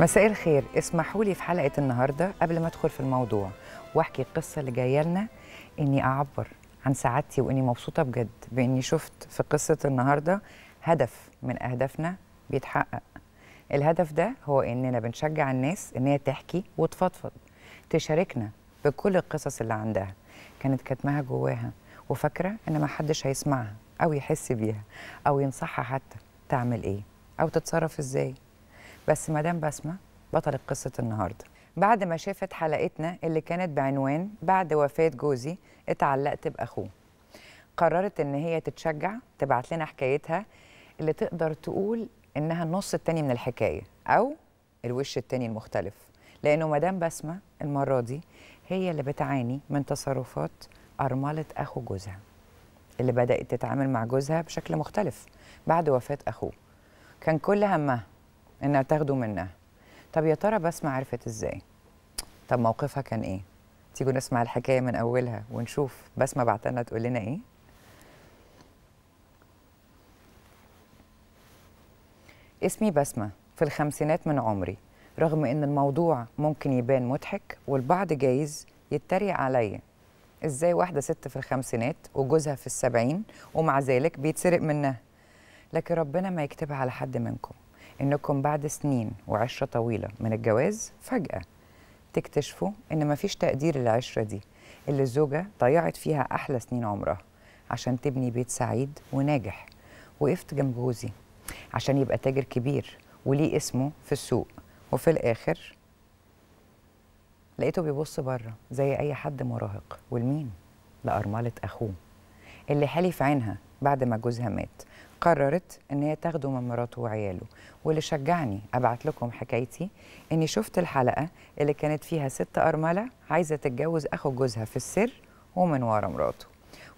مساء الخير اسمحوا لي في حلقه النهارده قبل ما ادخل في الموضوع واحكي القصه اللي جايه لنا اني اعبر عن سعادتي واني مبسوطه بجد باني شفت في قصه النهارده هدف من اهدافنا بيتحقق الهدف ده هو اننا بنشجع الناس ان هي تحكي وتفضفض تشاركنا بكل القصص اللي عندها كانت كاتماها جواها وفاكره ان ما حدش هيسمعها او يحس بيها او ينصحها حتى تعمل ايه او تتصرف ازاي بس مدام بسمة بطلة قصة النهاردة بعد ما شافت حلقتنا اللي كانت بعنوان بعد وفاة جوزي اتعلقت بأخوه قررت إن هي تتشجع تبعت لنا حكايتها اللي تقدر تقول إنها النص التاني من الحكاية أو الوش التاني المختلف لأنه مدام بسمة المرة دي هي اللي بتعاني من تصرفات أرملة أخو جوزها اللي بدأت تتعامل مع جوزها بشكل مختلف بعد وفاة أخوه كان كل همها انها تاخده منها طب يا ترى بسمة عرفت ازاي طب موقفها كان ايه تيجوا نسمع الحكايه من اولها ونشوف بسمة بعتنا تقول لنا ايه اسمي بسمة في الخمسينات من عمري رغم ان الموضوع ممكن يبان مضحك والبعض جايز يتريق عليا ازاي واحده ست في الخمسينات وجوزها في السبعين ومع ذلك بيتسرق منها لكن ربنا ما يكتبها على حد منكم انكم بعد سنين وعشره طويله من الجواز فجاه تكتشفوا ان مفيش تقدير للعشره دي اللي الزوجه ضيعت فيها احلى سنين عمرها عشان تبني بيت سعيد وناجح وقفت جنب جوزي عشان يبقى تاجر كبير وليه اسمه في السوق وفي الاخر لقيته بيبص بره زي اي حد مراهق والمين لارمله اخوه اللي حالف عينها بعد ما جوزها مات قررت ان هي تاخده من مراته وعياله واللي شجعني ابعت لكم حكايتي اني شفت الحلقه اللي كانت فيها ست ارمله عايزه تتجوز اخو جوزها في السر ومن ورا مراته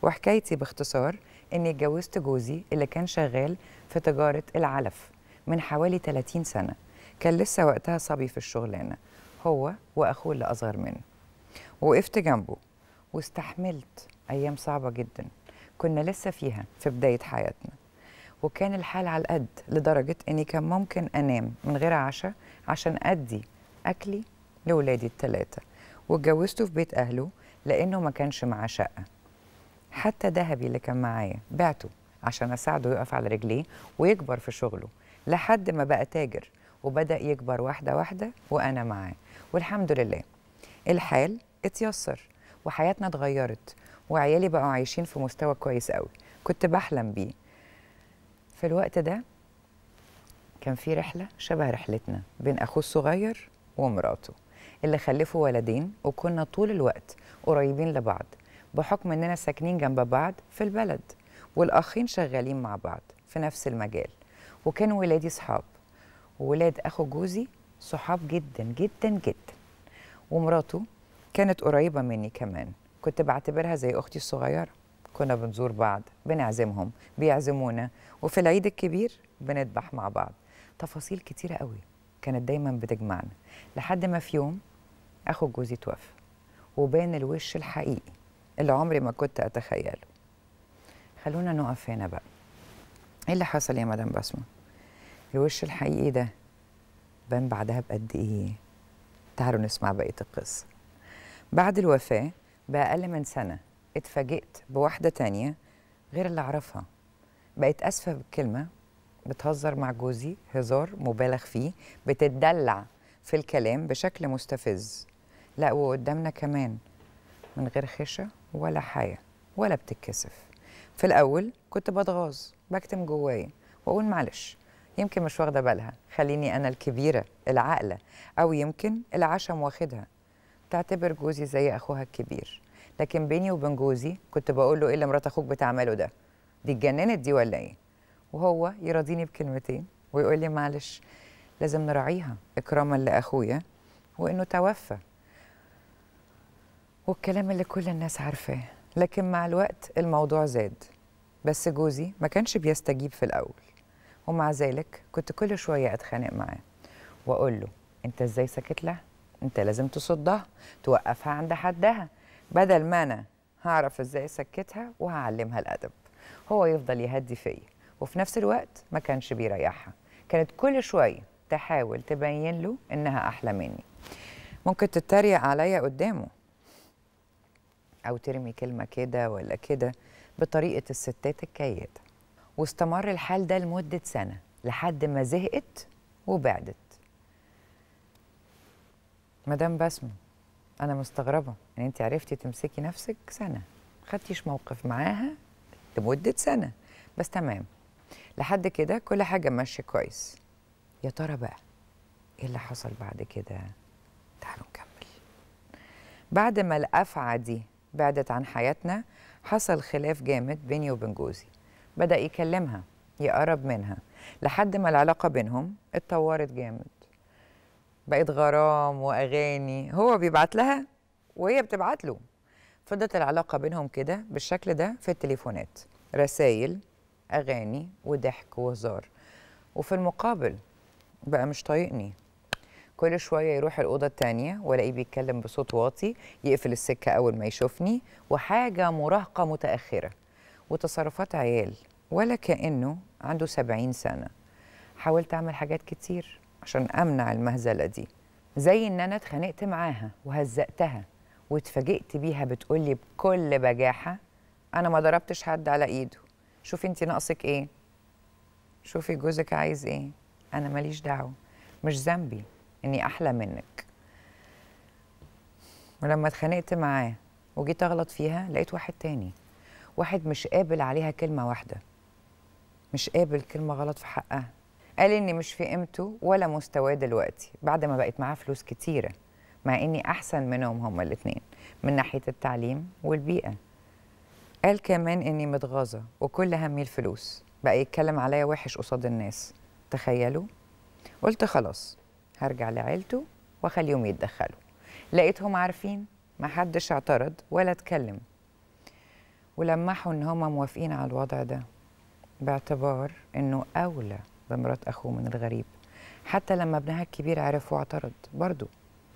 وحكايتي باختصار اني اتجوزت جوزي اللي كان شغال في تجاره العلف من حوالي 30 سنه كان لسه وقتها صبي في الشغلانه هو واخوه اللي اصغر منه وقفت جنبه واستحملت ايام صعبه جدا كنا لسه فيها في بدايه حياتنا وكان الحال على القد لدرجة أني كان ممكن أنام من غير عشاء عشان أدي أكلي لولادي الثلاثة واتجوزته في بيت أهله لأنه ما كانش معاه شقة حتى ذهبي اللي كان معايا بعته عشان أساعده يقف على رجليه ويكبر في شغله لحد ما بقى تاجر وبدأ يكبر واحدة واحدة وأنا معاه والحمد لله الحال اتيسر وحياتنا اتغيرت وعيالي بقوا عايشين في مستوى كويس قوي كنت بحلم بيه في الوقت ده كان في رحله شبه رحلتنا بين اخوه الصغير ومراته اللي خلفوا ولدين وكنا طول الوقت قريبين لبعض بحكم اننا ساكنين جنب بعض في البلد والاخين شغالين مع بعض في نفس المجال وكان ولادي صحاب وولاد اخو جوزي صحاب جدا جدا جدا ومراته كانت قريبه مني كمان كنت بعتبرها زي اختي الصغيره كنا بنزور بعض بنعزمهم بيعزمونا وفي العيد الكبير بنذبح مع بعض تفاصيل كتيرة قوي كانت دايما بتجمعنا لحد ما في يوم اخو جوزي توفى وبان الوش الحقيقي اللي عمري ما كنت اتخيله خلونا نقف هنا بقى ايه اللي حصل يا مدام بسمه الوش الحقيقي ده بان بعدها بقد ايه تعالوا نسمع بقيه القصه بعد الوفاه بأقل من سنة اتفاجئت بواحدة تانية غير اللي أعرفها بقيت أسفة بالكلمة بتهزر مع جوزي هزار مبالغ فيه بتدلع في الكلام بشكل مستفز لا وقدامنا كمان من غير خشة ولا حياة ولا بتتكسف في الأول كنت بتغاظ بكتم جوايا وأقول معلش يمكن مش واخدة بالها خليني أنا الكبيرة العاقلة أو يمكن العشم واخدها تعتبر جوزي زي أخوها الكبير لكن بيني وبين جوزي كنت بقول له ايه اللي مرات اخوك بتعمله ده دي اتجننت دي ولا ايه وهو يراضيني بكلمتين ويقول لي معلش لازم نراعيها اكراما لاخويا وانه توفى والكلام اللي كل الناس عارفاه لكن مع الوقت الموضوع زاد بس جوزي ما كانش بيستجيب في الاول ومع ذلك كنت كل شويه اتخانق معاه واقول له انت ازاي ساكت لها انت لازم تصدها توقفها عند حدها بدل ما انا هعرف ازاي اسكتها وهعلمها الادب هو يفضل يهدي فيا وفي نفس الوقت ما كانش بيريحها كانت كل شويه تحاول تبين له انها احلى مني ممكن تتريق عليا قدامه او ترمي كلمه كده ولا كده بطريقه الستات الكيده واستمر الحال ده لمده سنه لحد ما زهقت وبعدت مدام بسمه انا مستغربه ان يعني انت عرفتي تمسكي نفسك سنه خدتيش موقف معاها لمده سنه بس تمام لحد كده كل حاجه ماشيه كويس يا ترى بقى ايه اللي حصل بعد كده تعالوا نكمل بعد ما الافعى دي بعدت عن حياتنا حصل خلاف جامد بيني وبين جوزي بدا يكلمها يقرب منها لحد ما العلاقه بينهم اتطورت جامد بقيت غرام واغاني هو بيبعت لها وهي بتبعت له فضلت العلاقه بينهم كده بالشكل ده في التليفونات رسائل اغاني وضحك وهزار وفي المقابل بقى مش طايقني كل شويه يروح الاوضه الثانيه والاقيه بيتكلم بصوت واطي يقفل السكه اول ما يشوفني وحاجه مراهقه متاخره وتصرفات عيال ولا كانه عنده 70 سنه حاولت اعمل حاجات كتير عشان امنع المهزله دي زي ان انا اتخانقت معاها وهزقتها واتفاجئت بيها بتقولي بكل بجاحه انا ما ضربتش حد على ايده شوفي انت ناقصك ايه شوفي جوزك عايز ايه انا ماليش دعوه مش ذنبي اني احلى منك ولما اتخانقت معاه وجيت اغلط فيها لقيت واحد تاني واحد مش قابل عليها كلمه واحده مش قابل كلمه غلط في حقها قال اني مش في قيمته ولا مستواه دلوقتي بعد ما بقت معاه فلوس كتيره مع اني احسن منهم هما الاثنين من ناحيه التعليم والبيئه قال كمان اني متغاظه وكل همي الفلوس بقى يتكلم عليا وحش قصاد الناس تخيلوا قلت خلاص هرجع لعيلته واخليهم يتدخلوا لقيتهم عارفين محدش اعترض ولا اتكلم ولمحوا ان هما موافقين على الوضع ده باعتبار انه اولى بمرات أخوه من الغريب حتى لما ابنها الكبير عرف واعترض برضه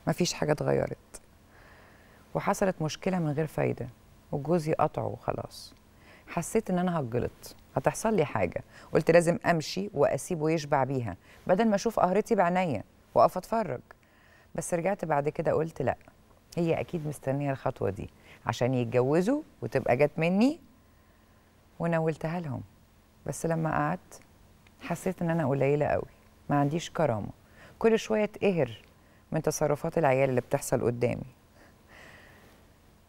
مفيش حاجة اتغيرت وحصلت مشكلة من غير فايدة وجوزي قطعه وخلاص حسيت إن أنا هتجلط هتحصل لي حاجة قلت لازم أمشي وأسيبه يشبع بيها بدل ما أشوف قهرتي بعناية وأقف أتفرج بس رجعت بعد كده قلت لأ هي أكيد مستنية الخطوة دي عشان يتجوزوا وتبقى جت مني وناولتها لهم بس لما قعدت حسيت ان انا قليله قوي ما عنديش كرامه كل شويه اتقهر من تصرفات العيال اللي بتحصل قدامي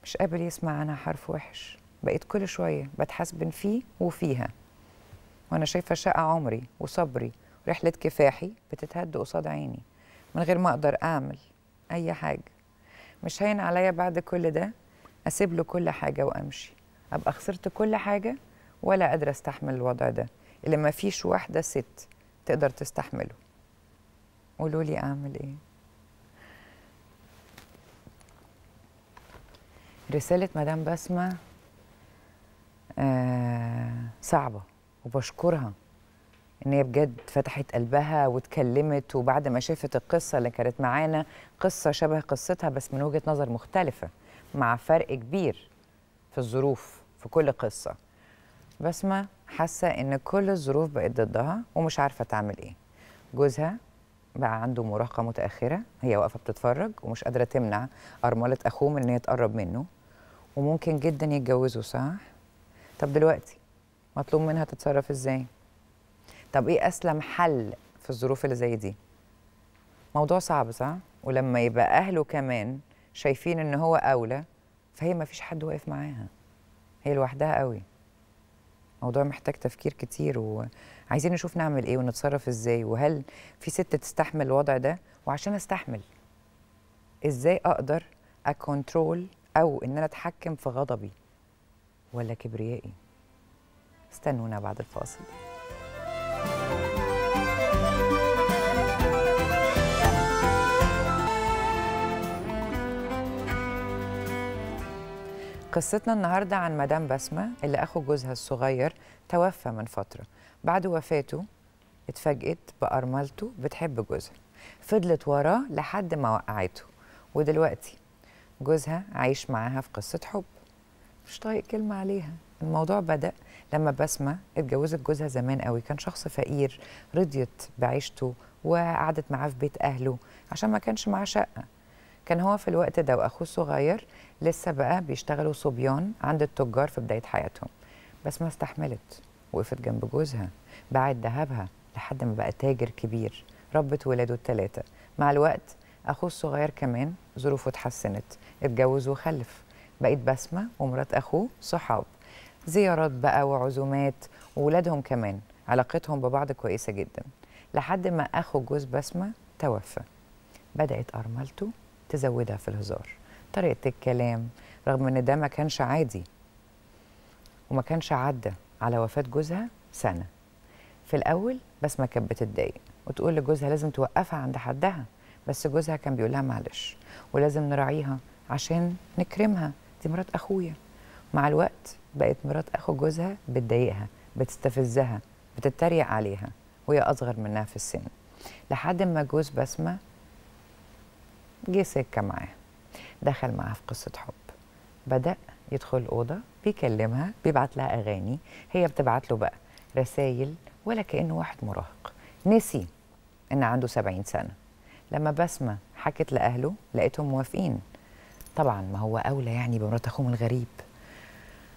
مش قابل يسمع عنها حرف وحش بقيت كل شويه بتحاسبن فيه وفيها وانا شايفه شقه عمري وصبري ورحله كفاحي بتتهد قصاد عيني من غير ما اقدر اعمل اي حاجه مش هين عليا بعد كل ده اسيب له كل حاجه وامشي ابقى خسرت كل حاجه ولا قادره استحمل الوضع ده اللي ما فيش واحدة ست تقدر تستحمله قولوا لي أعمل إيه رسالة مدام بسمة آه صعبة وبشكرها ان هي بجد فتحت قلبها واتكلمت وبعد ما شافت القصه اللي كانت معانا قصه شبه قصتها بس من وجهه نظر مختلفه مع فرق كبير في الظروف في كل قصه بسمة حاسة إن كل الظروف بقت ضدها ومش عارفة تعمل إيه جوزها بقى عنده مراهقة متأخرة هي واقفة بتتفرج ومش قادرة تمنع أرملة أخوه من إن هي تقرب منه وممكن جدا يتجوزوا صح؟ طب دلوقتي مطلوب منها تتصرف إزاي؟ طب إيه أسلم حل في الظروف اللي زي دي؟ موضوع صعب صح؟ ولما يبقى أهله كمان شايفين إن هو أولى فهي مفيش حد واقف معاها هي لوحدها قوي موضوع محتاج تفكير كتير وعايزين نشوف نعمل ايه ونتصرف ازاي وهل في ست تستحمل الوضع ده وعشان استحمل ازاي اقدر اكونترول او ان انا اتحكم في غضبي ولا كبريائي استنونا بعد الفاصل قصتنا النهارده عن مدام بسمه اللي اخو جوزها الصغير توفى من فتره بعد وفاته اتفاجئت بأرملته بتحب جوزها فضلت وراه لحد ما وقعته ودلوقتي جوزها عايش معاها في قصة حب مش طايق كلمة عليها الموضوع بدأ لما بسمة اتجوزت جوزها زمان قوي كان شخص فقير رضيت بعيشته وقعدت معاه في بيت أهله عشان ما كانش معاه شقة كان هو في الوقت ده واخوه الصغير لسه بقى بيشتغلوا صبيان عند التجار في بدايه حياتهم بس ما استحملت وقفت جنب جوزها باعت ذهبها لحد ما بقى تاجر كبير ربت ولاده الثلاثه مع الوقت اخوه الصغير كمان ظروفه اتحسنت اتجوز وخلف بقيت بسمه ومرات اخوه صحاب زيارات بقى وعزومات وولادهم كمان علاقتهم ببعض كويسه جدا لحد ما اخو جوز بسمه توفى بدات ارملته تزودها في الهزار طريقه الكلام رغم ان ده ما كانش عادي وما كانش عدى على وفاه جوزها سنه في الاول بسمه كانت بتتضايق وتقول لجوزها لازم توقفها عند حدها بس جوزها كان بيقول لها معلش ولازم نراعيها عشان نكرمها دي مرات اخويا مع الوقت بقت مرات اخو جوزها بتضايقها بتستفزها بتتريق عليها وهي اصغر منها في السن لحد ما جوز بسمه جه سكة معاه دخل معاه في قصة حب بدأ يدخل الأوضة بيكلمها بيبعت لها أغاني هي بتبعت له بقى رسايل ولا كأنه واحد مراهق نسي إن عنده 70 سنة لما بسمة حكت لأهله لقيتهم موافقين طبعا ما هو أولى يعني بمرات أخوه الغريب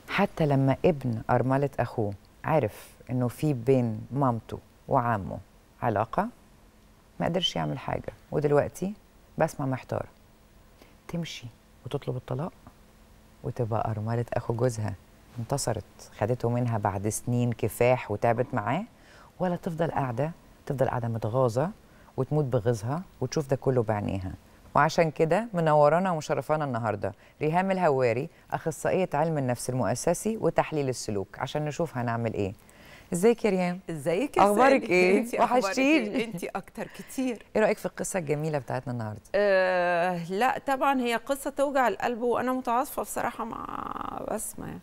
حتى لما ابن أرملة أخوه عرف إنه في بين مامته وعمه علاقة ما قدرش يعمل حاجة ودلوقتي بسمة محتارة تمشي وتطلب الطلاق وتبقى أرملة أخو جوزها انتصرت خدته منها بعد سنين كفاح وتعبت معاه ولا تفضل قاعدة تفضل قاعدة متغاظة وتموت بغيظها وتشوف ده كله بعينيها وعشان كده منورانا ومشرفانا النهارده ريهام الهواري اخصائيه علم النفس المؤسسي وتحليل السلوك عشان نشوف هنعمل ايه ازيك يا ريان ازيك إيه؟ اخبارك ايه وحشتيني انت اكتر كتير ايه رايك في القصه الجميله بتاعتنا النهارده أه لا طبعا هي قصه توجع القلب وانا متعاطفه بصراحه مع بسمه يعني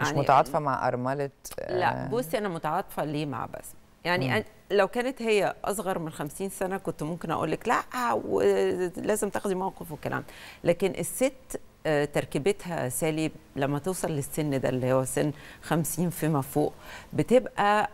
مش متعاطفه مع ارمله لا آه. بصي انا متعاطفه ليه مع بسمه يعني مم. لو كانت هي اصغر من 50 سنه كنت ممكن اقول لك لا ولازم تاخدي موقف والكلام لكن الست آه، تركيبتها سالي لما توصل للسن ده اللي هو سن 50 فيما فوق بتبقى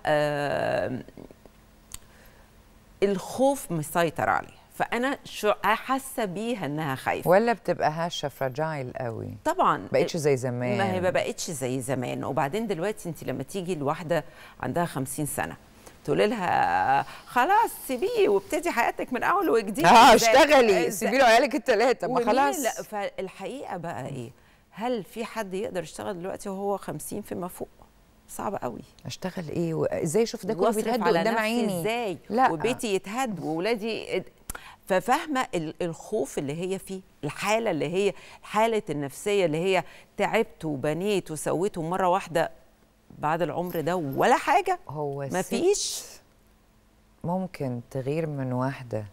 الخوف مسيطر عليها فانا شو حاسه بيها انها خايفه ولا بتبقى هشه فراجايل قوي طبعا بقتش زي زمان ما هي ما بقتش زي زمان وبعدين دلوقتي انت لما تيجي لواحده عندها 50 سنه تقول لها خلاص سيبيه وابتدي حياتك من اول وجديد اه اشتغلي سيبي له عيالك الثلاثه ما خلاص لا فالحقيقه بقى ايه هل في حد يقدر يشتغل دلوقتي وهو 50 فيما فوق صعب قوي اشتغل ايه وازاي اشوف ده كله بيتهد قدام عيني ازاي لا. وبيتي يتهد واولادي ففاهمه الخوف اللي هي فيه الحاله اللي هي حاله النفسيه اللي هي تعبت وبنيت وسويت ومره واحده بعد العمر ده ولا حاجه هو مفيش ممكن تغير من واحده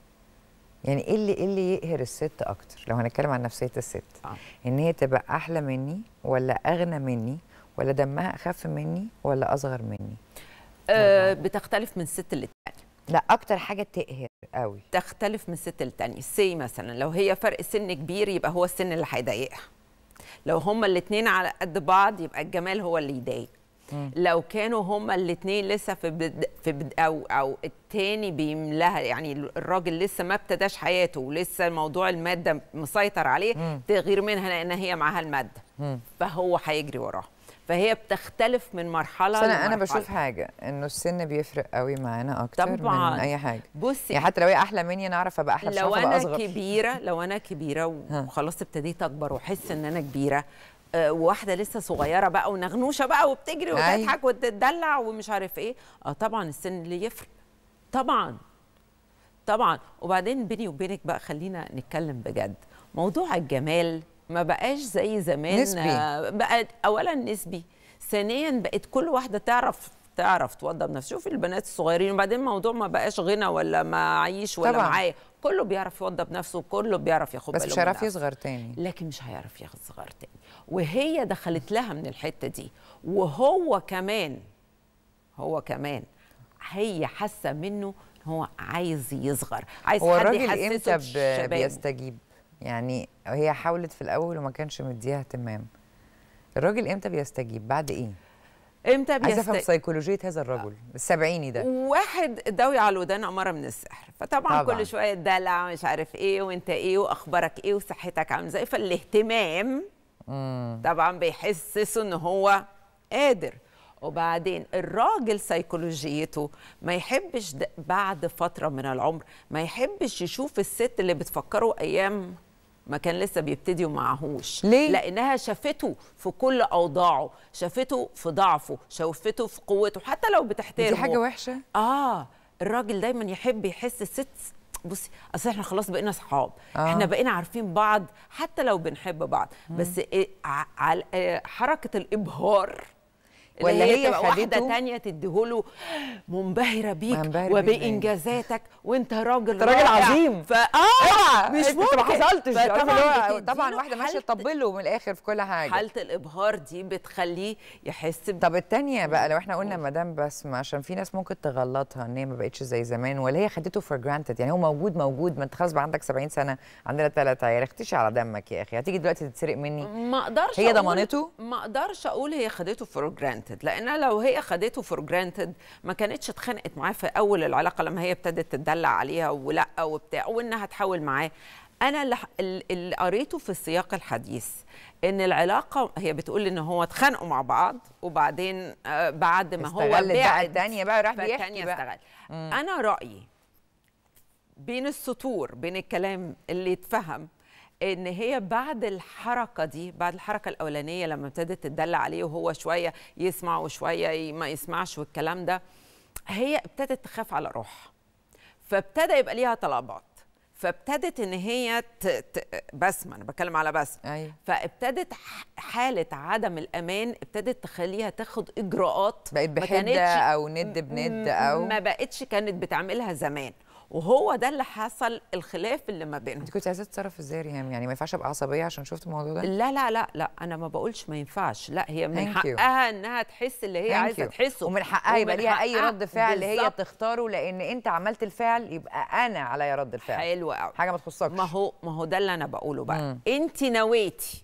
يعني ايه اللي ايه اللي يقهر الست اكتر لو هنتكلم عن نفسيه الست آه. ان هي تبقى احلى مني ولا اغنى مني ولا دمها اخف مني ولا اصغر مني أه بتختلف من ست للتانيه لا اكتر حاجه تقهر قوي تختلف من ست للتانيه سي مثلا لو هي فرق سن كبير يبقى هو السن اللي هيضايقها لو هما الاثنين على قد بعض يبقى الجمال هو اللي يضايق لو كانوا هما الاثنين لسه في بد... في بد... او او الثاني بيملاها يعني الراجل لسه ما ابتداش حياته ولسه موضوع الماده مسيطر عليه تغير منها لان هي معاها الماده فهو هيجري وراها فهي بتختلف من مرحله لمرحلة. انا انا بشوف حاجه انه السن بيفرق قوي معانا اكتر طبعا من اي حاجه بصي يعني حتى لو هي احلى مني انا اعرف ابقى احلى لو انا أصغر. كبيره لو انا كبيره وخلاص ابتديت اكبر واحس ان انا كبيره آه، وواحده لسه صغيره بقى ونغنوشه بقى وبتجري وتضحك وتدلع ومش عارف ايه اه طبعا السن اللي يفرق طبعا طبعا وبعدين بيني وبينك بقى خلينا نتكلم بجد موضوع الجمال ما بقاش زي زمان نسبي. آه، بقى اولا نسبي ثانيا بقت كل واحده تعرف تعرف توضب نفسها شوفي البنات الصغيرين وبعدين الموضوع ما بقاش غنى ولا معيش ولا معايا كله بيعرف يوضب نفسه كله بيعرف ياخد باله بس مش هيعرف يصغر تاني لكن مش هيعرف يصغر تاني وهي دخلت لها من الحته دي وهو كمان هو كمان هي حاسه منه هو عايز يصغر عايز هو حد امتى بيستجيب يعني هي حاولت في الاول وما كانش مديها اهتمام الراجل امتى بيستجيب بعد ايه امتى بيستجيب عايز افهم سيكولوجيه هذا الرجل السبعيني ده واحد داوي على الودان عماره من السحر فطبعا طبعا. كل شويه دلع مش عارف ايه وانت ايه واخبارك ايه وصحتك عامله ازاي فالاهتمام طبعا بيحسسه ان هو قادر وبعدين الراجل سيكولوجيته ما يحبش بعد فترة من العمر ما يحبش يشوف الست اللي بتفكره أيام ما كان لسه بيبتدي ومعهوش ليه؟ لأنها شافته في كل أوضاعه شافته في ضعفه شافته في قوته حتى لو بتحترمه دي حاجة وحشة؟ آه الراجل دايما يحب يحس الست بصي اصل احنا خلاص بقينا اصحاب آه. احنا بقينا عارفين بعض حتى لو بنحب بعض بس إيه،, إيه حركه الابهار ولا هي, تبقى واحده تانية تديهوله منبهره بيك منبهر وبانجازاتك وانت راجل انت راجل عظيم فا اه إيه مش ممكن ما حصلتش طبعا طبعا واحده ماشيه تطبله من الاخر في كل حاجه حاله الابهار دي بتخليه يحس ب... طب الثانيه بقى لو احنا قلنا مدام بسمه عشان في ناس ممكن تغلطها ان هي ما بقتش زي زمان ولا هي خدته فور جرانتد يعني هو موجود موجود ما انت خلاص بقى عندك 70 سنه عندنا ثلاث عيال يعني اختشي على دمك يا اخي هتيجي دلوقتي تتسرق مني ما اقدرش هي ضمانته ما اقدرش اقول هي خدته فور جرانتد جرانتد لان لو هي خدته فور جرانتد ما كانتش اتخانقت معاه في اول العلاقه لما هي ابتدت تدلع عليها ولا وبتاع وانها تحاول معاه انا اللي قريته في السياق الحديث ان العلاقه هي بتقول ان هو اتخانقوا مع بعض وبعدين آه، بعد ما هو بعد الثانيه بقى راح بيحكي بقى استغل. انا رايي بين السطور بين الكلام اللي اتفهم ان هي بعد الحركه دي بعد الحركه الاولانيه لما ابتدت تدل عليه وهو شويه يسمع وشويه ما يسمعش والكلام ده هي ابتدت تخاف على روحها فابتدى يبقى ليها طلبات فابتدت ان هي ت... ت... بسمه انا بتكلم على بسمه أيوة. فابتدت حاله عدم الامان ابتدت تخليها تاخد اجراءات بقت بحده او ند بند او ما بقتش كانت بتعملها زمان وهو ده اللي حصل الخلاف اللي ما بينهم انت كنت عايزه تتصرف ازاي ريهام يعني ما ينفعش ابقى عصبيه عشان شفت الموضوع ده لا لا لا لا انا ما بقولش ما ينفعش لا هي من حقها انها تحس اللي هي عايزه تحسه ومن حقها يبقى ليها اي رد فعل اللي هي تختاره لان انت عملت الفعل يبقى انا عليا رد الفعل حلو قوي حاجه ما تخصكش ما هو ما هو ده اللي انا بقوله بقى انت نويتي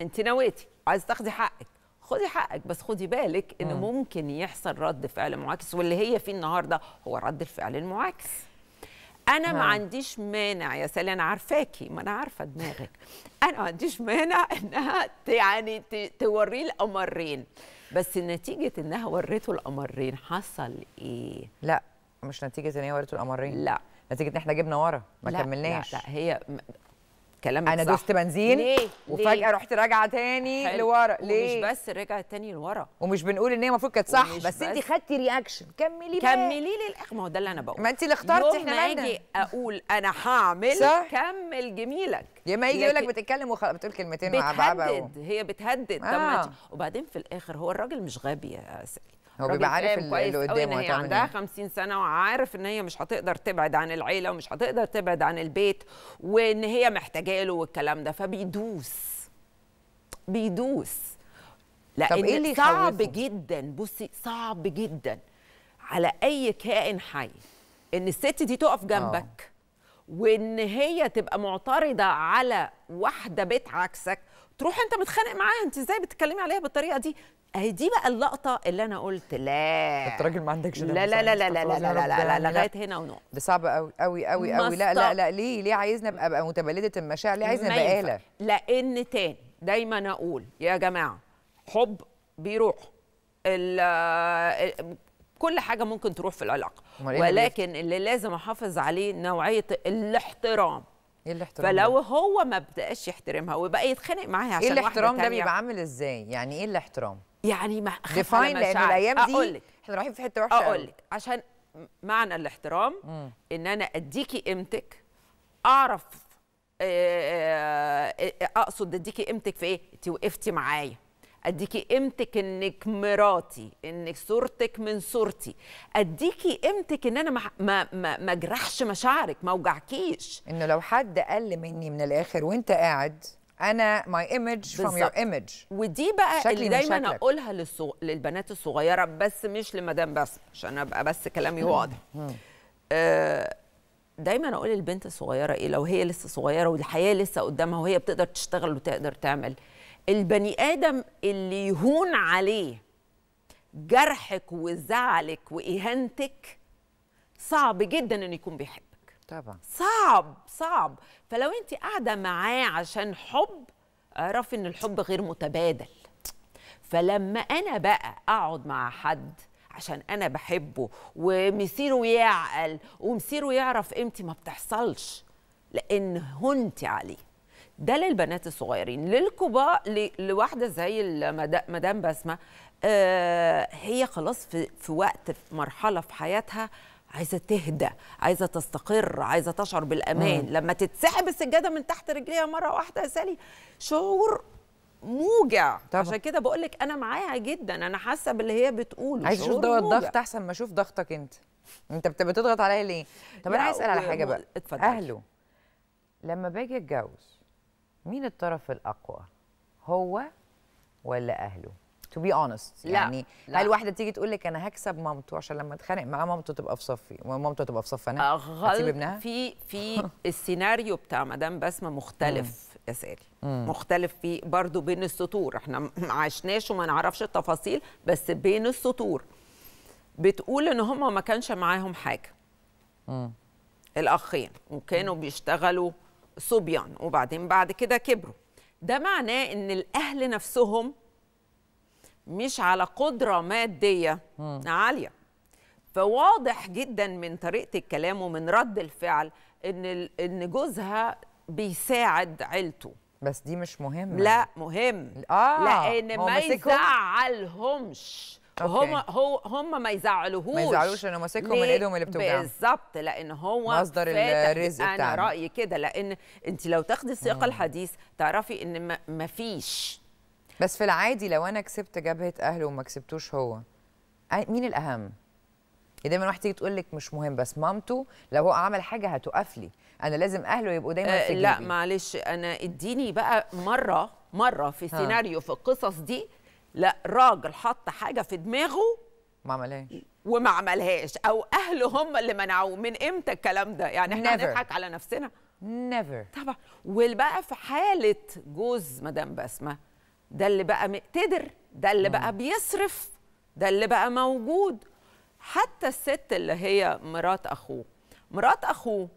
انت نويتي عايزه تاخدي حقك خدي حقك بس خدي بالك ان مم. ممكن يحصل رد فعل معاكس واللي هي فيه النهارده هو رد الفعل المعاكس انا مم. ما عنديش مانع يا سالي انا عارفاكي ما انا عارفه دماغك انا ما عنديش مانع انها يعني توريه الامرين بس نتيجه انها ورته الامرين حصل ايه لا مش نتيجه ان هي ورته الامرين لا نتيجه ان احنا جبنا ورا ما لا كملناش لا, لا هي كلامك انا صح. دوست بنزين ليه؟ وفجاه رحت راجعه تاني حل. لورا ليه مش بس رجعت تاني لورا ومش بنقول ان هي المفروض كانت صح بس, بس انت خدتي رياكشن كملي بقى كملي للاخر ما هو ده اللي انا بقوله ما انت اللي اخترتي احنا ما اجي اقول انا هعمل صح. كمل جميلك يا ما يجي يقول لك بتتكلم وخلاص بتقول كلمتين وعبعبه بتهدد هي بتهدد آه. طب وبعدين في الاخر هو الراجل مش غبي يا سيد هو بيبقى عارف اللي قدامه هي عندها 50 إيه. سنه وعارف ان هي مش هتقدر تبعد عن العيله ومش هتقدر تبعد عن البيت وان هي محتاجه له والكلام ده فبيدوس بيدوس إيه لان إيه اللي صعب جدا بصي صعب جدا على اي كائن حي ان الست دي تقف آه. جنبك أوه. وان هي تبقى معترضه على واحده بيت عكسك تروح انت متخانق معاها انت ازاي بتتكلمي عليها بالطريقه دي اهي دي بقى اللقطه اللي انا قلت لا انت راجل ما عندكش لا لا لا لا لا لا لا لا لا لغايه هنا ونقطه ده صعب قوي قوي قوي قوي لا لا لا ليه ليه عايزنا ابقى متبلده المشاعر ليه عايزنا ابقى اله لان تاني دايما اقول يا جماعه حب بيروح كل حاجه ممكن تروح في العلاقه إيه ولكن اللي لازم احافظ عليه نوعيه الاحترام ايه الاحترام فلو هو ما بداش يحترمها وبقى يتخانق معاها إيه عشان ايه الاحترام ده بيبقى عامل ازاي يعني ايه الاحترام يعني ما اخاف على مشاعري لان الايام دي أقولك. احنا رايحين في حته وحشه اقول لك عشان معنى الاحترام مم. ان انا اديكي قيمتك اعرف آه، آه، آه، اقصد اديكي قيمتك في ايه انت وقفتي معايا اديكي قيمتك انك مراتي انك صورتك من صورتي اديكي قيمتك ان انا ما ما ما اجرحش مشاعرك ما اوجعكيش انه لو حد قال مني من الاخر وانت قاعد انا ماي ايمج فروم يور ايمج ودي بقى اللي دايما اقولها للصغ... للبنات الصغيره بس مش لمدام بس عشان ابقى بس كلامي واضح آه دايما اقول للبنت الصغيره ايه لو هي لسه صغيره والحياه لسه قدامها وهي بتقدر تشتغل وتقدر تعمل البني ادم اللي يهون عليه جرحك وزعلك واهانتك صعب جدا انه يكون بيحب طبعا صعب صعب فلو انت قاعده معاه عشان حب اعرفي ان الحب غير متبادل فلما انا بقى اقعد مع حد عشان انا بحبه ومصيره يعقل ومصيره يعرف قيمتي ما بتحصلش لان هنت عليه ده للبنات الصغيرين للكبار لواحده زي مدام بسمه آه هي خلاص في, في وقت في مرحله في حياتها عايزه تهدى عايزه تستقر عايزه تشعر بالامان مم. لما تتسحب السجاده من تحت رجليها مره واحده يا سالي شعور موجع طبعا. عشان كده بقول لك انا معاها جدا انا حاسه باللي هي بتقوله عايز اشوف دواء الضغط احسن ما اشوف ضغطك انت انت بتضغط عليا ليه طب انا عايز اسال على حاجه بقى اتفضل. اهله لما باجي اتجوز مين الطرف الاقوى هو ولا اهله تو بي اونست يعني لا. هل واحده تيجي تقول لك انا هكسب مامته عشان لما اتخانق معاه مامته تبقى في صفي ومامته تبقى في صف انا هتسيب آه، ابنها في في السيناريو بتاع مدام بسمه مختلف يا ساري مختلف في برضه بين السطور احنا ما عشناش وما نعرفش التفاصيل بس بين السطور بتقول ان هم ما كانش معاهم حاجه مم. الاخين وكانوا بيشتغلوا صبيان وبعدين بعد كده كبروا ده معناه ان الاهل نفسهم مش على قدرة مادية م. عالية فواضح جدا من طريقة الكلام ومن رد الفعل إن إن جوزها بيساعد عيلته بس دي مش مهمه لا مهم آه لأن ما يزعلهمش هم هو هم ما يزعلوهوش ما يزعلوش انه ماسكهم من ايدهم اللي بتوجعهم بالظبط لان هو مصدر الرزق انا رايي كده لان انت لو تاخدي السياق الحديث تعرفي ان ما فيش بس في العادي لو انا كسبت جبهه اهله وما كسبتوش هو مين الاهم يعني دايما واحد تيجي تقول لك مش مهم بس مامته لو هو عمل حاجه هتوقف لي انا لازم اهله يبقوا دايما آه، في جيبي لا معلش انا اديني بقى مره مره في سيناريو في القصص دي لا راجل حط حاجه في دماغه ما عملهاش وما عملهاش او اهله هم اللي منعوه من امتى الكلام ده يعني احنا هنضحك على نفسنا نيفر طبعا وبقى في حاله جوز مدام بسمه ده اللي بقى مقتدر ده اللي بقى بيصرف ده اللي بقى موجود حتى الست اللي هي مرات اخوه مرات اخوه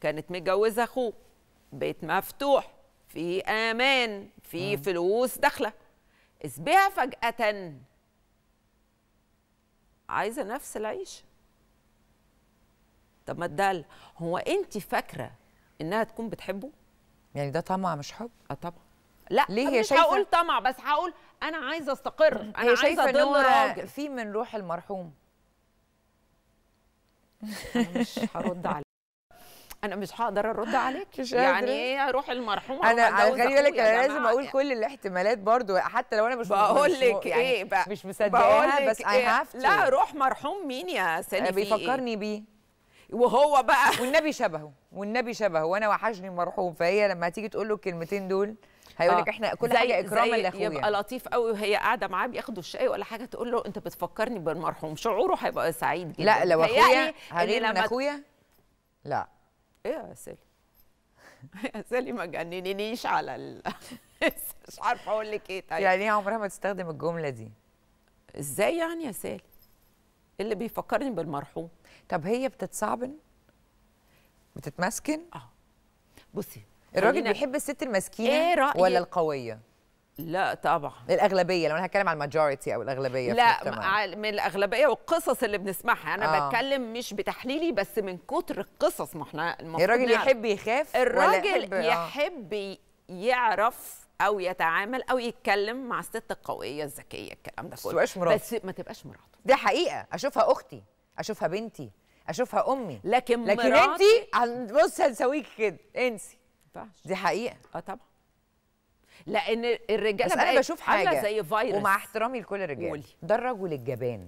كانت متجوزه اخوه بيت مفتوح في امان في فلوس داخله اسبها فجاه عايزه نفس العيشه طب ما ادال هو انت فاكره انها تكون بتحبه يعني ده طمع مش حب اه طبعا لا ليه هي مش شايفة... هقول طمع بس هقول انا عايزه استقر انا شايفه عايزه اضل راجل في من روح المرحوم مش هرد عليك انا مش هقدر ارد عليك يعني ايه روح المرحوم انا خلي بالك انا لازم اقول كل الاحتمالات برضو حتى لو انا مش بقول لك إيه، يعني ايه بقى مش مصدقاها بس اي إيه؟ لا روح مرحوم مين يا سيدي بيفكرني إيه؟ بيه وهو بقى والنبي شبهه والنبي شبهه وانا وحشني المرحوم فهي لما تيجي تقول له الكلمتين دول هيقول لك آه، احنا كل حاجه اكراما لاخويا يبقى لطيف قوي وهي قاعده معاه بياخدوا الشاي ولا حاجه تقول له انت بتفكرني بالمرحوم شعوره هيبقى سعيد جدا لا لو اخويا هغير من اخويا لا ايه يا سالي يا سالي ما جننينيش على ال... مش عارفه اقول لك ايه طيب يعني ايه عمرها ما تستخدم الجمله دي ازاي يعني يا سالي إيه اللي بيفكرني بالمرحوم طب هي بتتصعبن بتتمسكن اه بصي الراجل بيحب الست المسكينه ايه رأيك؟ ولا القويه لا طبعا الاغلبيه لو انا هتكلم على الماجوريتي او الاغلبيه لا في من الاغلبيه والقصص اللي بنسمعها انا آه. بتكلم مش بتحليلي بس من كتر القصص ما احنا الراجل يحب يخاف آه. الراجل ولا يحب, يحب يعرف او يتعامل او يتكلم مع الست القويه الذكيه الكلام ده كله بس, بس ما تبقاش مراته دي حقيقه اشوفها اختي اشوفها بنتي اشوفها امي لكن لكن انت بصي هنسويك كده انسي ينفعش دي حقيقه اه طبعا لان الرجاله بقى انا بشوف حاجه زي فيروس ومع احترامي لكل الرجال ده الرجل الجبان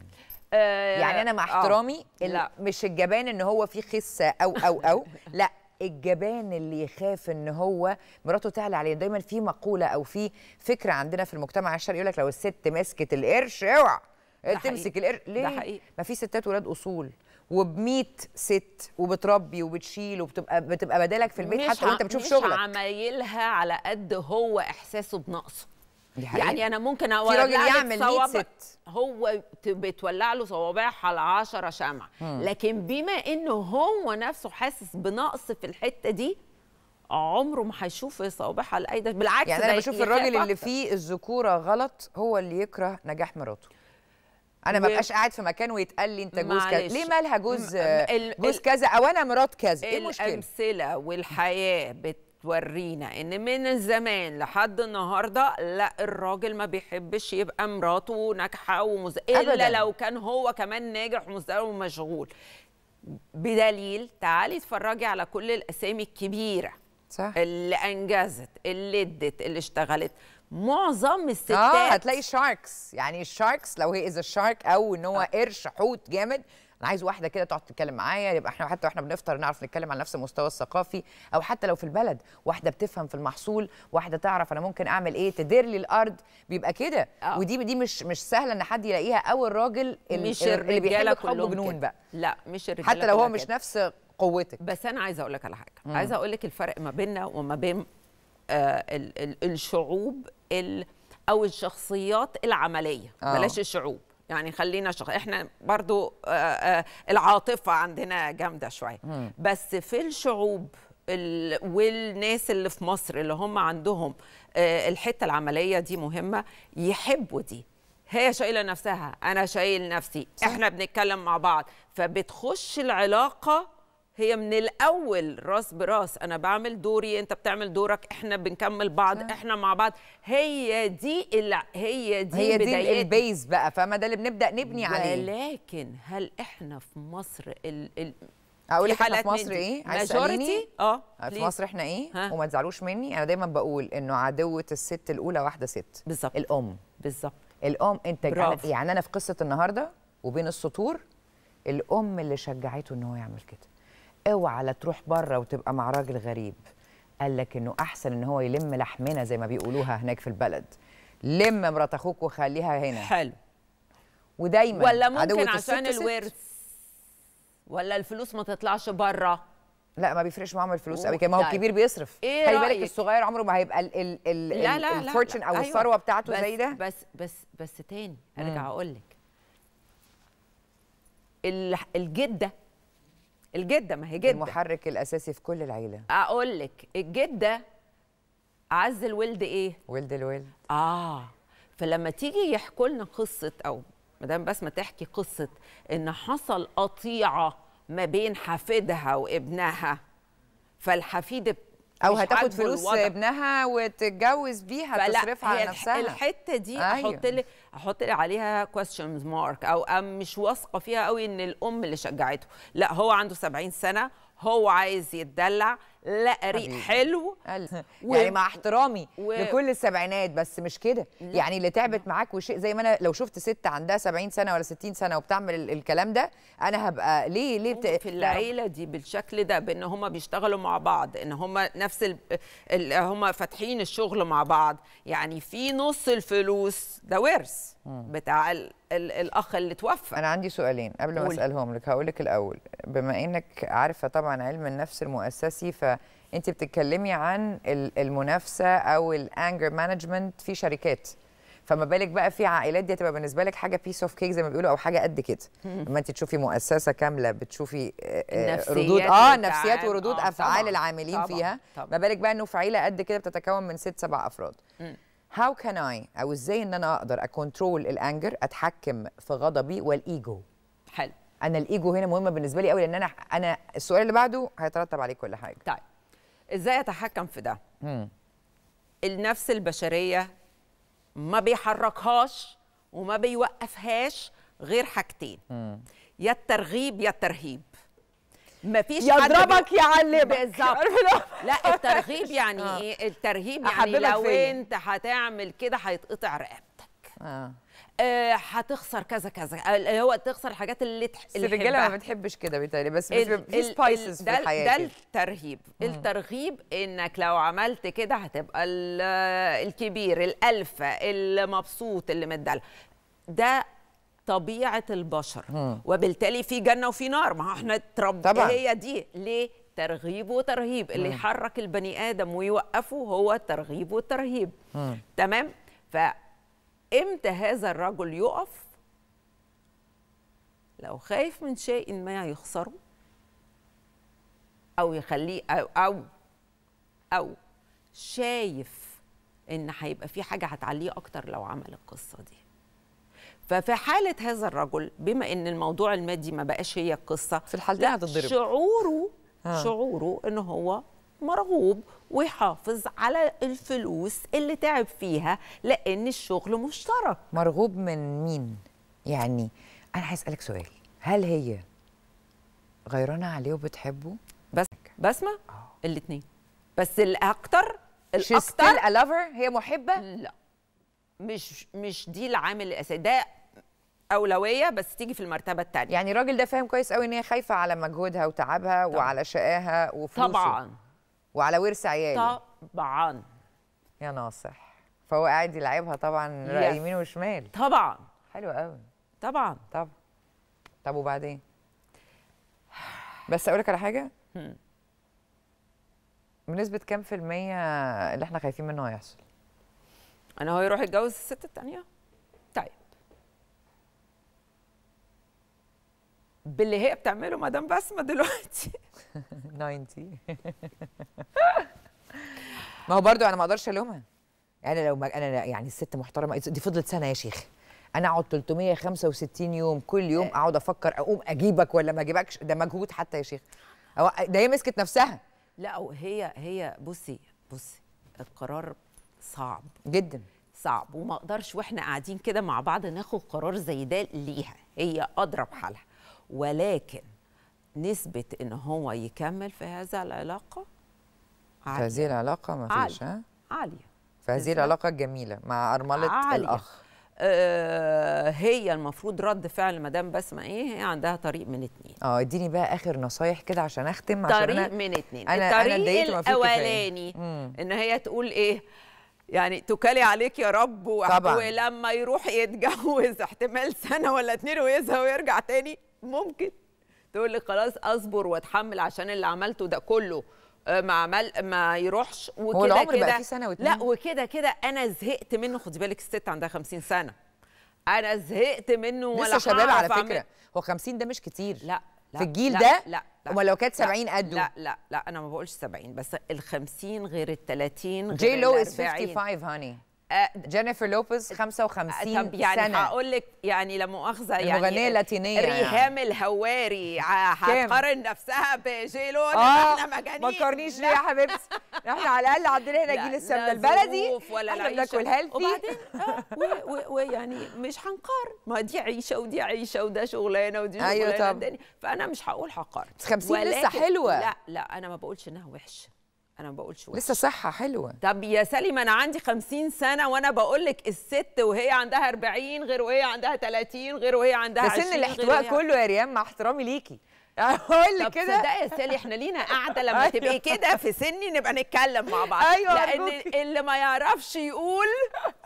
آه يعني انا مع آه، احترامي آه. لا. مش الجبان ان هو فيه خسه او او او لا الجبان اللي يخاف ان هو مراته تعلى عليه دايما في مقوله او في فكره عندنا في المجتمع الشرقي يقول لك لو الست مسكت القرش اوعى تمسك القرش ليه ما في ستات ولاد اصول وب100 ست وبتربي وبتشيل وبتبقى بتبقى بدالك في البيت حتى وانت بتشوف مش شغلك مش عمايلها على قد هو احساسه بنقصه يعني انا ممكن اولع في راجل يعمل ست هو بتولع له صوابعها على 10 شمع مم. لكن بما انه هو نفسه حاسس بنقص في الحته دي عمره ما هيشوف صوابعها لاي بالعكس يعني انا بشوف الراجل اللي فيه الذكوره غلط هو اللي يكره نجاح مراته انا ما بقاش قاعد في مكان ويتقال لي انت جوز كذا ليه مالها جوز جوز كذا او انا مرات كذا ايه المشكله الامثله والحياه بت بتورينا ان من زمان لحد النهارده لا الراجل ما بيحبش يبقى مراته ناجحه ومز... الا لو كان هو كمان ناجح ومزدهر ومشغول بدليل تعالي اتفرجي على كل الاسامي الكبيره صح اللي انجزت اللي ادت اللي اشتغلت معظم الستات اه هتلاقي شاركس يعني الشاركس لو هي از شارك او ان هو آه. قرش حوت جامد انا عايز واحده كده تقعد تتكلم معايا يبقى احنا حتى واحنا بنفطر نعرف نتكلم على نفس المستوى الثقافي او حتى لو في البلد واحده بتفهم في المحصول واحده تعرف انا ممكن اعمل ايه تدير لي الارض بيبقى كده آه. ودي دي مش مش سهله ان حد يلاقيها او الراجل مش اللي بيحبك حب جنون بقى لا مش الرجاله حتى لو هو مش نفس قوتك بس انا عايزه اقول لك على حاجه عايزه اقول لك الفرق ما بيننا وما بين آه الـ الـ الشعوب او الشخصيات العمليه أوه. بلاش الشعوب يعني خلينا شخ... احنا برضو آآ آه، آآ آه، العاطفه عندنا جامده شويه بس في الشعوب ال... والناس اللي في مصر اللي هم عندهم آه، الحته العمليه دي مهمه يحبوا دي هي شايله نفسها انا شايل نفسي صح. احنا بنتكلم مع بعض فبتخش العلاقه هي من الاول راس براس انا بعمل دوري انت بتعمل دورك احنا بنكمل بعض صح. احنا مع بعض هي دي اللي هي دي هي دي البيز بقى فاهمه ده اللي بنبدا نبني عليه ولكن هل احنا في مصر ال ال اقول لك احنا في مصر ايه عايز تساليني آه،, اه في مصر احنا ايه ها. وما تزعلوش مني انا دايما بقول انه عدوه الست الاولى واحده ست بالظبط الام بالظبط الام انت أنا يعني انا في قصه النهارده وبين السطور الام اللي شجعته ان هو يعمل كده اوعى لا تروح بره وتبقى مع راجل غريب قال لك انه احسن ان هو يلم لحمنا زي ما بيقولوها هناك في البلد لم مرات اخوك وخليها هنا حلو ودايما ولا ممكن عشان الورث ولا الفلوس ما تطلعش بره لا ما بيفرقش معاهم الفلوس قوي كده ما هو الكبير طيب. بيصرف إيه خلي بالك الصغير عمره ما هيبقى ال ال ال لا لا الفورتشن او أيوة. الثروه بتاعته زي ده بس بس بس تاني ارجع اقول لك الجده الجده ما هي جده المحرك الاساسي في كل العيله اقول لك الجده عز الولد ايه ولد الولد اه فلما تيجي يحكوا لنا قصه او مدام بسمه تحكي قصه ان حصل قطيعه ما بين حفيدها وابنها فالحفيد او هتاخد فلوس الوضع. ابنها وتتجوز بيها تصرفها على نفسها الحته دي أيوه. احط لي احط لي عليها كويستشنز مارك او أم مش واثقه فيها قوي ان الام اللي شجعته لا هو عنده 70 سنه هو عايز يتدلع لا ريق حلو و... يعني مع احترامي و... لكل السبعينات بس مش كده يعني اللي تعبت معاك وشيء زي ما انا لو شفت ست عندها 70 سنه ولا 60 سنه وبتعمل الكلام ده انا هبقى ليه ليه بت... في العيله دي بالشكل ده بان هم بيشتغلوا مع بعض ان هم نفس ال... ال... هم فاتحين الشغل مع بعض يعني في نص الفلوس ده ورث بتاع ال... ال... الاخ اللي توفى انا عندي سؤالين قبل ما اسالهم لك هقول لك الاول بما انك عارفه طبعا علم النفس المؤسسي ف انت بتتكلمي عن المنافسه او الانجر مانجمنت في شركات فما بالك بقى في عائلات دي هتبقى بالنسبه لك حاجه بيس اوف كيك زي ما بيقولوا او حاجه قد كده لما انت تشوفي مؤسسه كامله بتشوفي آه، آه، ردود اه نفسيات وردود آه افعال طبعًا العاملين طبعًا فيها طبعًا ما بالك بقى انه في عيله قد كده بتتكون من ست سبع افراد هاو كان اي او ازاي ان انا اقدر اكونترول الانجر اتحكم في غضبي والايجو حلو انا الايجو هنا مهمه بالنسبه لي قوي لان انا انا السؤال اللي بعده هيترتب عليه كل حاجه طيب ازاي اتحكم في ده مم. النفس البشريه ما بيحركهاش وما بيوقفهاش غير حاجتين يا الترغيب يا الترهيب مفيش يضربك يعلبك بالظبط لا الترغيب يعني آه. ايه الترهيب يعني لو فيه. انت هتعمل كده هيتقطع رقبتك آه. آه، هتخسر كذا كذا آه، اللي هو تخسر الحاجات اللي تح... الرجاله ما بتحبش كده بيتهيألي بس ال... في سبايسز في الحياه ده الترهيب مم. الترغيب انك لو عملت كده هتبقى الكبير الالفا المبسوط اللي متدلع ده طبيعه البشر مم. وبالتالي في جنه وفي نار ما احنا اتربى هي دي ليه ترغيب وترهيب اللي يحرك البني ادم ويوقفه هو الترغيب والترهيب تمام ف امتى هذا الرجل يقف لو خايف من شيء ما يخسره او يخليه او او او شايف ان هيبقى في حاجه هتعليه اكتر لو عمل القصه دي ففي حالة هذا الرجل بما ان الموضوع المادي ما بقاش هي القصة في الحالة دي هتضرب شعوره ها. آه. شعوره ان هو مرغوب ويحافظ على الفلوس اللي تعب فيها لان الشغل مشترك مرغوب من مين يعني انا هسالك سؤال هل هي غيرانه عليه وبتحبه بس بسمه آه. الاثنين بس الاكتر الاكتر a lover هي محبه لا مش مش دي العامل الاساسي ده اولويه بس تيجي في المرتبه الثانيه يعني الراجل ده فاهم كويس قوي ان هي خايفه على مجهودها وتعبها طبعا. وعلى شقاها وفلوسه طبعا وعلى ورث عيالي طبعا يا ناصح فهو قاعد يلعبها طبعا يمين وشمال طبعا حلو قوي طبعا طب طب وبعدين بس اقول لك على حاجه بنسبه كام في الميه اللي احنا خايفين منه هيحصل انا هو يروح يتجوز الست الثانيه طيب باللي هي بتعمله مدام بسمه دلوقتي 90 ما هو برضو انا ما اقدرش الومها انا لو ما انا يعني الست محترمه دي فضلت سنه يا شيخ انا اقعد 365 يوم كل يوم اقعد افكر اقوم اجيبك ولا ما اجيبكش ده مجهود حتى يا شيخ ده هي مسكت نفسها لا هي هي بصي بصي القرار صعب جدا صعب وما اقدرش واحنا قاعدين كده مع بعض ناخد قرار زي ده ليها هي ادرى بحالها ولكن نسبة إن هو يكمل في هذا العلاقة عالية. في هذه العلاقة ما فيش عالية. عالية في هذه العلاقة الجميلة مع أرملة عالية. الأخ آه، هي المفروض رد فعل مدام بسمة إيه هي عندها طريق من اتنين اه اديني بقى آخر نصايح كده عشان أختم عشان طريق أنا من اتنين أنا الطريق أنا الأولاني إن هي تقول إيه يعني تكالي عليك يا رب ولما يروح يتجوز احتمال سنه ولا اتنين ويزهق ويرجع تاني ممكن تقول لي خلاص اصبر واتحمل عشان اللي عملته ده كله آه، ما عمل ما يروحش وكده كده بقى سنة لا وكده كده انا زهقت منه خدي بالك الست عندها 50 سنه انا زهقت منه ولا لسه شباب على فكره هو 50 ده مش كتير لا لا في الجيل لا ده لا لا امال لو كانت 70 قده لا لا لا انا ما بقولش 70 بس ال 50 غير ال 30 غير جي لو از 55 هاني آه، جينيفر لوبيز 55 آه، طب يعني سنه هقول لك يعني لا مؤاخذه يعني المغنيه اللاتينيه ريهام يعني. الهواري هتقارن نفسها بجيلون آه احنا مجانين ما تقارنيش ليه يا حبيبتي احنا على الاقل عندنا هنا جيل السمنه البلدي ولا احنا بناكل هيلثي وبعدين آه، ويعني مش هنقارن ما دي عيشه ودي عيشه وده شغلانه ودي أيوة شغلانه أيوة طب. فانا مش هقول هقارن بس 50 لسه حلوه لا لا انا ما بقولش انها وحشه انا ما بقولش وحش لسه صحه حلوه طب يا سليم انا عندي 50 سنه وانا بقول لك الست وهي عندها 40 غير وهي عندها 30 غير وهي عندها 20 سن الاحتواء كله يا ريان مع احترامي ليكي اقول لك كده طب يا سالي احنا لينا قاعده لما أيوة. تبقي كده في سني نبقى نتكلم مع بعض أيوة لان اللي ما يعرفش يقول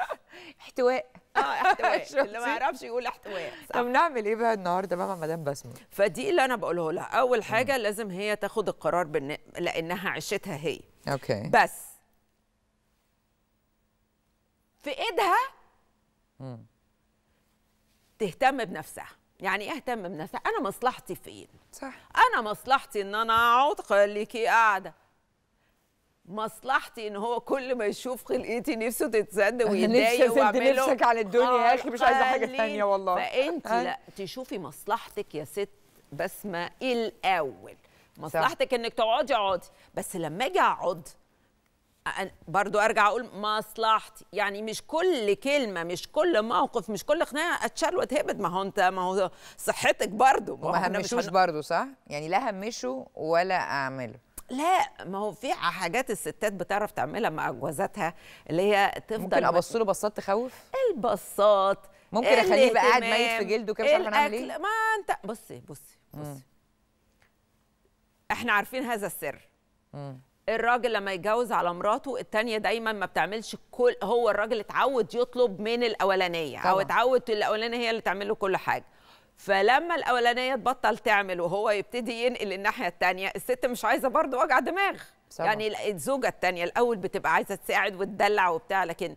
احتواء اه احتواء اللي ما يعرفش يقول احتواء طب نعمل ايه بقى النهارده بقى مع مدام بسمه فدي اللي انا بقوله لها اول حاجه مم. لازم هي تاخد القرار بن... لانها عشتها هي اوكي بس في ايدها تهتم بنفسها يعني إيه اهتم بنفسها انا مصلحتي فين صح انا مصلحتي ان انا اقعد خليكي قاعده مصلحتي ان هو كل ما يشوف خلقتي نفسه تتسد ويتضايق واعمله نفسك عن الدنيا يا اخي مش عايزه حاجه ثانيه والله فانت آه. لا تشوفي مصلحتك يا ست بسمه الاول مصلحتك انك تقعدي اقعدي بس لما اجي اقعد برضو ارجع اقول مصلحتي يعني مش كل كلمه مش كل موقف مش كل خناقه اتشال واتهبد ما هو انت ما هو صحتك برضو ما همشوش هن... برضو صح يعني لا همشه ولا اعمله لا ما هو في حاجات الستات بتعرف تعملها مع جوازاتها اللي هي تفضل ممكن ابص له بصات تخوف البصات ممكن اخليه بقى قاعد ميت في جلده كده مش عارفه نعمل ايه ما انت بصي بصي بصي احنا عارفين هذا السر مم. الراجل لما يتجوز على مراته الثانيه دايما ما بتعملش كل هو الراجل اتعود يطلب من الاولانيه طبعا. او اتعود الاولانيه هي اللي تعمل له كل حاجه فلما الاولانيه تبطل تعمل وهو يبتدي ينقل الناحيه الثانيه الست مش عايزه برضه وجع دماغ سمع. يعني الزوجه الثانيه الاول بتبقى عايزه تساعد وتدلع وبتاع لكن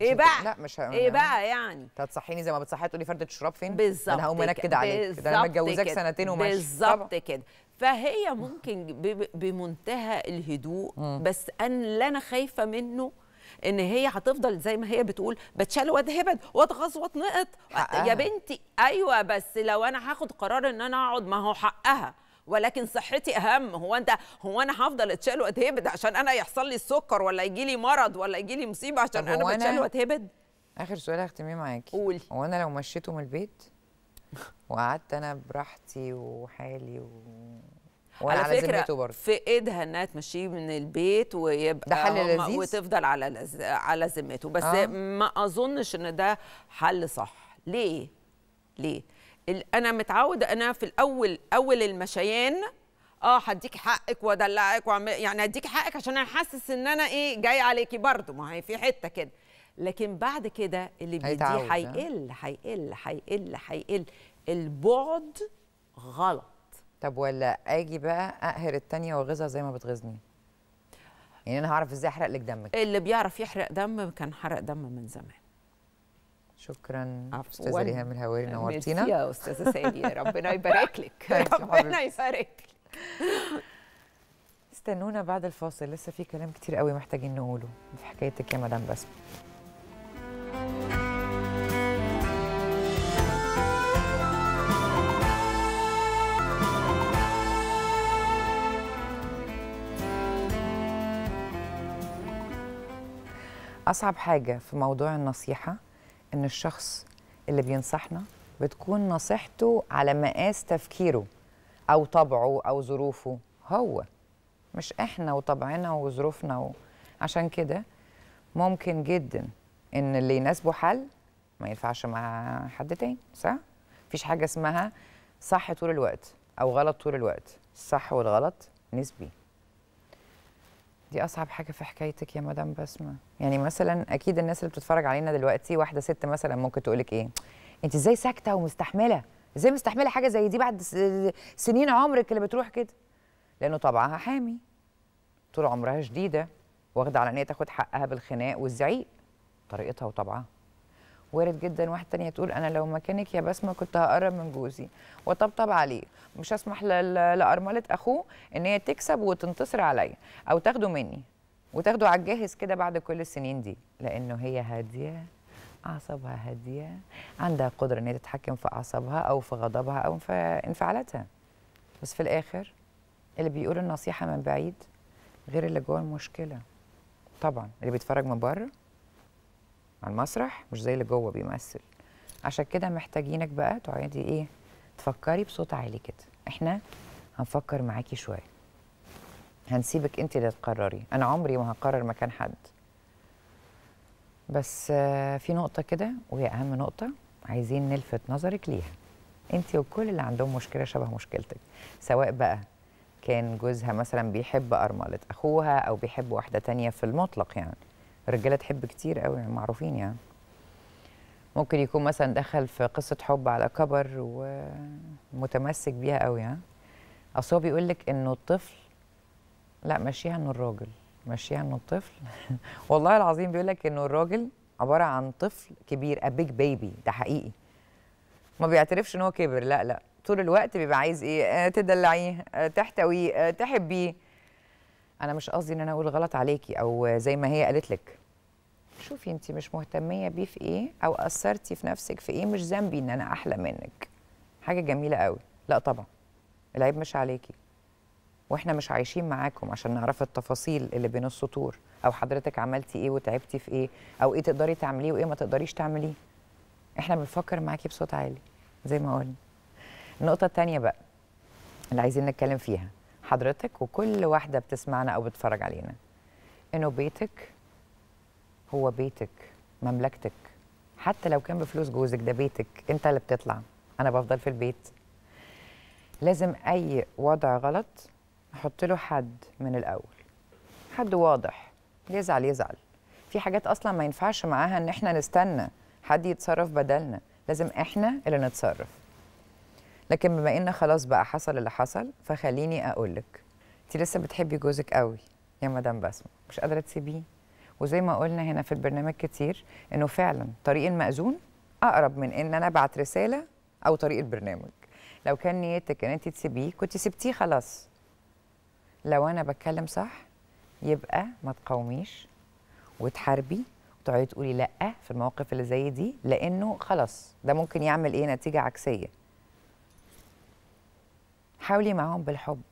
ايه بقى لا مش ايه بقى يعني انت هتصحيني زي ما بتصحي تقولي فرده الشراب فين بالظبط انا هقوم انكد عليك ده انا متجوزاك سنتين وماشي بالظبط كده فهي ممكن بمنتهى الهدوء م. بس ان اللي انا خايفه منه ان هي هتفضل زي ما هي بتقول بتشال واد هبد واد نقط يا بنتي ايوه بس لو انا هاخد قرار ان انا اقعد ما هو حقها ولكن صحتي اهم هو انت هو انا هفضل اتشال واتهبد عشان انا يحصل لي السكر ولا يجي لي مرض ولا يجي لي مصيبه عشان انا بتشال واتهبد اخر سؤال هختميه معاكي قولي هو انا لو مشيته من البيت وقعدت انا براحتي وحالي و... وعلى على, فكره برضه. في ايدها انها تمشيه من البيت ويبقى ده حل لذيذ وتفضل على على ذمته بس آه. ما اظنش ان ده حل صح ليه ليه انا متعود انا في الاول اول المشيان اه هديك حقك وادلعك يعني هديك حقك عشان انا حاسس ان انا ايه جاي عليكي برضه ما هي في حته كده لكن بعد كده اللي بيديه آه. هيقل هيقل هيقل هيقل البعد غلط طب ولا اجي بقى اقهر الثانيه واغيظها زي ما بتغيظني يعني انا هعرف ازاي احرق لك دمك اللي بيعرف يحرق دم كان حرق دم من زمان شكرا استاذه ريهام الهواري نورتينا يا استاذه سالي ربنا يبارك لك ربنا يبارك استنونا بعد الفاصل لسه في كلام كتير قوي محتاجين نقوله في حكايتك يا مدام بسمه اصعب حاجه في موضوع النصيحه ان الشخص اللي بينصحنا بتكون نصيحته على مقاس تفكيره او طبعه او ظروفه هو مش احنا وطبعنا وظروفنا و... عشان كده ممكن جدا ان اللي يناسبه حل ما ينفعش مع حد تاني صح مفيش حاجه اسمها صح طول الوقت او غلط طول الوقت الصح والغلط نسبي دي اصعب حاجه في حكايتك يا مدام بسمه يعني مثلا اكيد الناس اللي بتتفرج علينا دلوقتي واحده ست مثلا ممكن تقول لك ايه انت ازاي ساكته ومستحمله ازاي مستحمله حاجه زي دي بعد سنين عمرك اللي بتروح كده لانه طبعها حامي طول عمرها شديده واخده على ان هي تاخد حقها بالخناق والزعيق طريقتها وطبعها وارد جدا واحده تانية تقول انا لو مكانك يا بسمه كنت هقرب من جوزي وطبطب عليه مش هسمح لارمله اخوه ان هي تكسب وتنتصر عليا او تاخده مني وتاخده على الجاهز كده بعد كل السنين دي لانه هي هاديه اعصابها هاديه عندها قدره ان هي تتحكم في اعصابها او في غضبها او في انفعالاتها بس في الاخر اللي بيقول النصيحه من بعيد غير اللي جوه المشكله طبعا اللي بيتفرج من بره على المسرح مش زي اللي جوه بيمثل عشان كده محتاجينك بقى تقعدي ايه تفكري بصوت عالي كده احنا هنفكر معاكي شويه هنسيبك انت اللي تقرري انا عمري ما هقرر مكان حد بس في نقطه كده وهي اهم نقطه عايزين نلفت نظرك ليها انت وكل اللي عندهم مشكله شبه مشكلتك سواء بقى كان جوزها مثلا بيحب ارمله اخوها او بيحب واحده تانية في المطلق يعني الرجاله تحب كتير قوي معروفين يعني ممكن يكون مثلا دخل في قصه حب على كبر ومتمسك بيها قوي ها اصل هو بيقول لك انه الطفل لا ماشيها انه الراجل ماشيها انه الطفل والله العظيم بيقول لك انه الراجل عباره عن طفل كبير ابيج بيبي ده حقيقي ما بيعترفش ان هو كبر لا لا طول الوقت بيبقى عايز ايه آه، تدلعيه آه، تحتويه آه، تحبيه انا مش قصدي ان انا اقول غلط عليكي او زي ما هي قالت لك شوفي انت مش مهتميه بيه في ايه او اثرتي في نفسك في ايه مش ذنبي ان انا احلى منك حاجه جميله قوي لا طبعا العيب مش عليكي واحنا مش عايشين معاكم عشان نعرف التفاصيل اللي بين السطور او حضرتك عملتي ايه وتعبتي في ايه او ايه تقدري تعمليه وايه ما تقدريش تعمليه احنا بنفكر معاكي بصوت عالي زي ما قلنا النقطه الثانيه بقى اللي عايزين نتكلم فيها حضرتك وكل واحدة بتسمعنا أو بتتفرج علينا إنه بيتك هو بيتك مملكتك حتى لو كان بفلوس جوزك ده بيتك أنت اللي بتطلع أنا بفضل في البيت لازم أي وضع غلط أحط له حد من الأول حد واضح يزعل يزعل في حاجات أصلا ما ينفعش معاها إن إحنا نستنى حد يتصرف بدلنا لازم إحنا اللي نتصرف لكن بما ان خلاص بقى حصل اللي حصل فخليني اقول لك انت لسه بتحبي جوزك قوي يا مدام بسمه مش قادره تسيبيه وزي ما قلنا هنا في البرنامج كتير انه فعلا طريق المأذون اقرب من ان انا ابعت رساله او طريق البرنامج لو كان نيتك ان انت تسيبيه كنت سبتيه خلاص لو انا بتكلم صح يبقى ما تقاوميش وتحاربي وتقعدي تقولي لا في المواقف اللي زي دي لانه خلاص ده ممكن يعمل ايه نتيجه عكسيه حاولي معاهم بالحب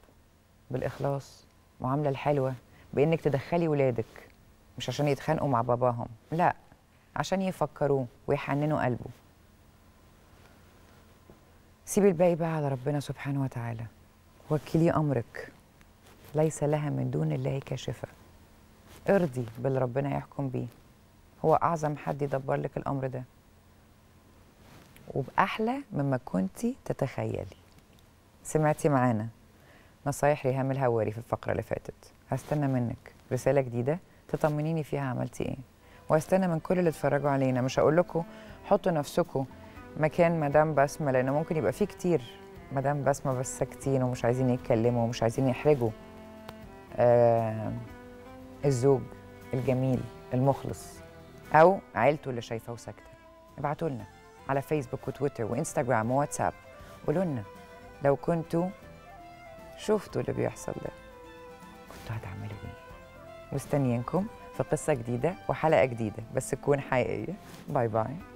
بالاخلاص المعامله الحلوه بانك تدخلي ولادك مش عشان يتخانقوا مع باباهم لا عشان يفكروه ويحننوا قلبه سيبي الباقي بقى على ربنا سبحانه وتعالى وكلي امرك ليس لها من دون الله كاشفه ارضي باللي ربنا يحكم بيه هو اعظم حد يدبر لك الامر ده وباحلى مما كنت تتخيلي سمعتي معانا نصايح ريهام الهواري في الفقرة اللي فاتت هستنى منك رسالة جديدة تطمنيني فيها عملتي ايه وهستنى من كل اللي اتفرجوا علينا مش هقول لكم حطوا نفسكم مكان مدام بسمة لأن ممكن يبقى فيه كتير مدام بسمة بس ساكتين ومش عايزين يتكلموا ومش عايزين يحرجوا آه الزوج الجميل المخلص أو عيلته اللي شايفاه وساكتة ابعتوا لنا على فيسبوك وتويتر وانستجرام وواتساب قولوا لنا لو كنتوا شفتوا اللي بيحصل ده كنتوا هتعملوا ايه مستنيينكم في قصه جديده وحلقه جديده بس تكون حقيقيه باي باي